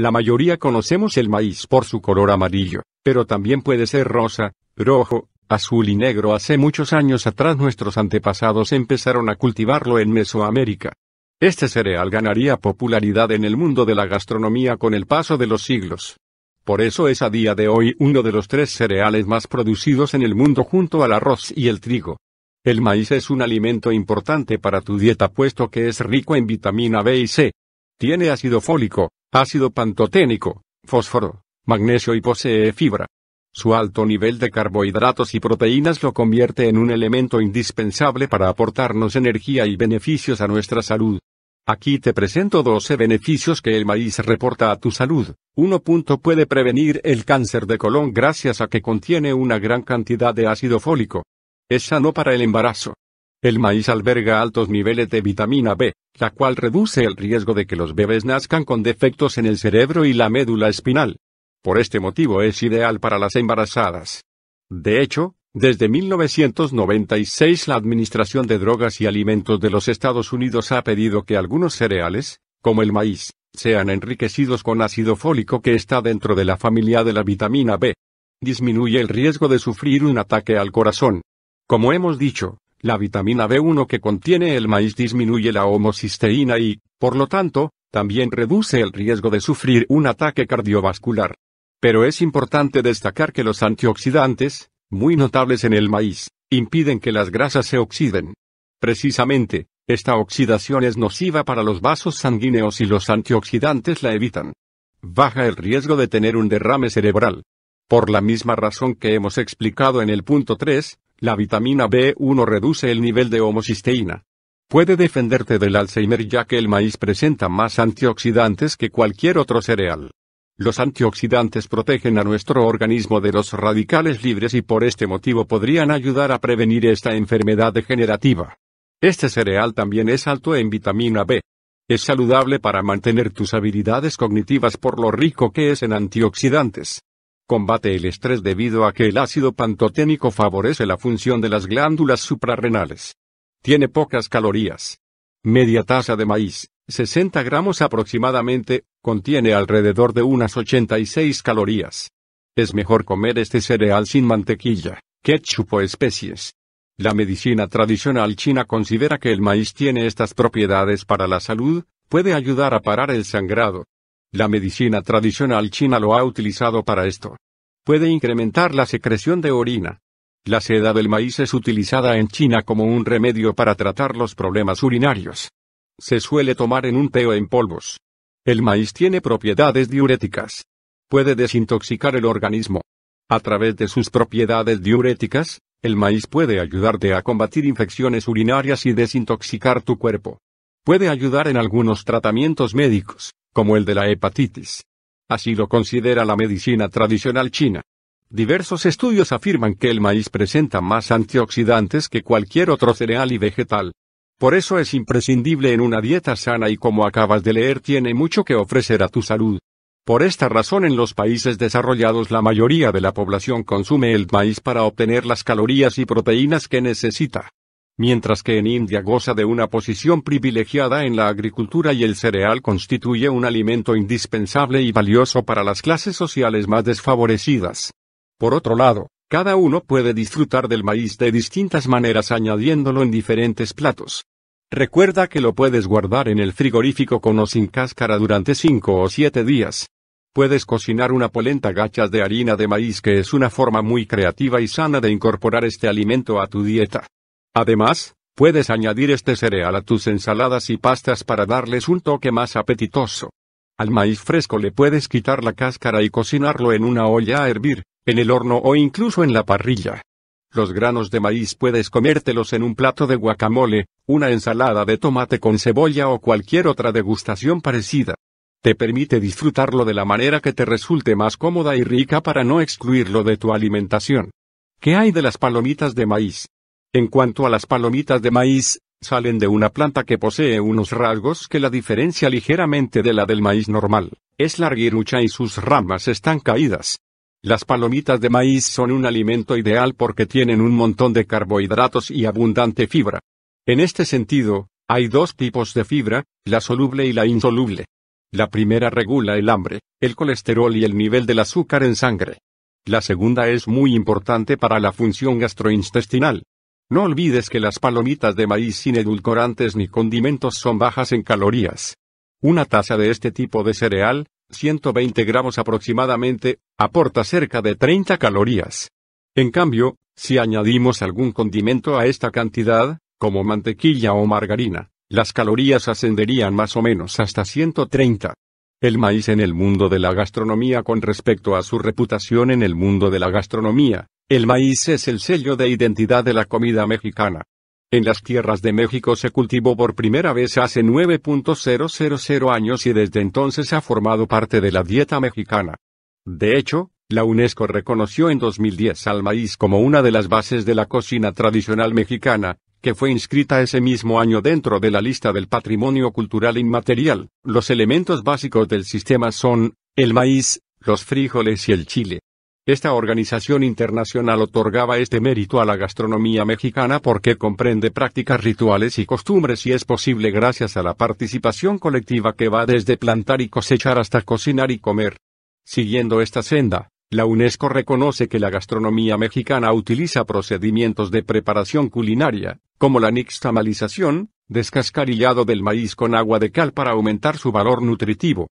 La mayoría conocemos el maíz por su color amarillo, pero también puede ser rosa, rojo, azul y negro. Hace muchos años atrás nuestros antepasados empezaron a cultivarlo en Mesoamérica. Este cereal ganaría popularidad en el mundo de la gastronomía con el paso de los siglos. Por eso es a día de hoy uno de los tres cereales más producidos en el mundo junto al arroz y el trigo. El maíz es un alimento importante para tu dieta puesto que es rico en vitamina B y C. Tiene ácido fólico, ácido pantoténico, fósforo, magnesio y posee fibra. Su alto nivel de carbohidratos y proteínas lo convierte en un elemento indispensable para aportarnos energía y beneficios a nuestra salud. Aquí te presento 12 beneficios que el maíz reporta a tu salud. punto Puede prevenir el cáncer de colon gracias a que contiene una gran cantidad de ácido fólico. Es sano para el embarazo. El maíz alberga altos niveles de vitamina B, la cual reduce el riesgo de que los bebés nazcan con defectos en el cerebro y la médula espinal. Por este motivo es ideal para las embarazadas. De hecho, desde 1996 la Administración de Drogas y Alimentos de los Estados Unidos ha pedido que algunos cereales, como el maíz, sean enriquecidos con ácido fólico que está dentro de la familia de la vitamina B. Disminuye el riesgo de sufrir un ataque al corazón. Como hemos dicho, la vitamina B1 que contiene el maíz disminuye la homocisteína y, por lo tanto, también reduce el riesgo de sufrir un ataque cardiovascular. Pero es importante destacar que los antioxidantes, muy notables en el maíz, impiden que las grasas se oxiden. Precisamente, esta oxidación es nociva para los vasos sanguíneos y los antioxidantes la evitan. Baja el riesgo de tener un derrame cerebral. Por la misma razón que hemos explicado en el punto 3, la vitamina B1 reduce el nivel de homocisteína. Puede defenderte del Alzheimer ya que el maíz presenta más antioxidantes que cualquier otro cereal. Los antioxidantes protegen a nuestro organismo de los radicales libres y por este motivo podrían ayudar a prevenir esta enfermedad degenerativa. Este cereal también es alto en vitamina B. Es saludable para mantener tus habilidades cognitivas por lo rico que es en antioxidantes. Combate el estrés debido a que el ácido pantoténico favorece la función de las glándulas suprarrenales. Tiene pocas calorías. Media taza de maíz, 60 gramos aproximadamente, contiene alrededor de unas 86 calorías. Es mejor comer este cereal sin mantequilla, ketchup o especies. La medicina tradicional china considera que el maíz tiene estas propiedades para la salud, puede ayudar a parar el sangrado, la medicina tradicional china lo ha utilizado para esto. Puede incrementar la secreción de orina. La seda del maíz es utilizada en China como un remedio para tratar los problemas urinarios. Se suele tomar en un té o en polvos. El maíz tiene propiedades diuréticas. Puede desintoxicar el organismo. A través de sus propiedades diuréticas, el maíz puede ayudarte a combatir infecciones urinarias y desintoxicar tu cuerpo. Puede ayudar en algunos tratamientos médicos como el de la hepatitis. Así lo considera la medicina tradicional china. Diversos estudios afirman que el maíz presenta más antioxidantes que cualquier otro cereal y vegetal. Por eso es imprescindible en una dieta sana y como acabas de leer tiene mucho que ofrecer a tu salud. Por esta razón en los países desarrollados la mayoría de la población consume el maíz para obtener las calorías y proteínas que necesita mientras que en India goza de una posición privilegiada en la agricultura y el cereal constituye un alimento indispensable y valioso para las clases sociales más desfavorecidas. Por otro lado, cada uno puede disfrutar del maíz de distintas maneras añadiéndolo en diferentes platos. Recuerda que lo puedes guardar en el frigorífico con o sin cáscara durante 5 o 7 días. Puedes cocinar una polenta gachas de harina de maíz que es una forma muy creativa y sana de incorporar este alimento a tu dieta. Además, puedes añadir este cereal a tus ensaladas y pastas para darles un toque más apetitoso. Al maíz fresco le puedes quitar la cáscara y cocinarlo en una olla a hervir, en el horno o incluso en la parrilla. Los granos de maíz puedes comértelos en un plato de guacamole, una ensalada de tomate con cebolla o cualquier otra degustación parecida. Te permite disfrutarlo de la manera que te resulte más cómoda y rica para no excluirlo de tu alimentación. ¿Qué hay de las palomitas de maíz? En cuanto a las palomitas de maíz, salen de una planta que posee unos rasgos que la diferencia ligeramente de la del maíz normal, es larguirucha y sus ramas están caídas. Las palomitas de maíz son un alimento ideal porque tienen un montón de carbohidratos y abundante fibra. En este sentido, hay dos tipos de fibra, la soluble y la insoluble. La primera regula el hambre, el colesterol y el nivel del azúcar en sangre. La segunda es muy importante para la función gastrointestinal, no olvides que las palomitas de maíz sin edulcorantes ni condimentos son bajas en calorías. Una taza de este tipo de cereal, 120 gramos aproximadamente, aporta cerca de 30 calorías. En cambio, si añadimos algún condimento a esta cantidad, como mantequilla o margarina, las calorías ascenderían más o menos hasta 130. El maíz en el mundo de la gastronomía con respecto a su reputación en el mundo de la gastronomía, el maíz es el sello de identidad de la comida mexicana. En las tierras de México se cultivó por primera vez hace 9.000 años y desde entonces ha formado parte de la dieta mexicana. De hecho, la UNESCO reconoció en 2010 al maíz como una de las bases de la cocina tradicional mexicana, que fue inscrita ese mismo año dentro de la lista del patrimonio cultural inmaterial. Los elementos básicos del sistema son el maíz, los frijoles y el chile. Esta organización internacional otorgaba este mérito a la gastronomía mexicana porque comprende prácticas rituales y costumbres y es posible gracias a la participación colectiva que va desde plantar y cosechar hasta cocinar y comer. Siguiendo esta senda, la UNESCO reconoce que la gastronomía mexicana utiliza procedimientos de preparación culinaria, como la nixtamalización, descascarillado del maíz con agua de cal para aumentar su valor nutritivo,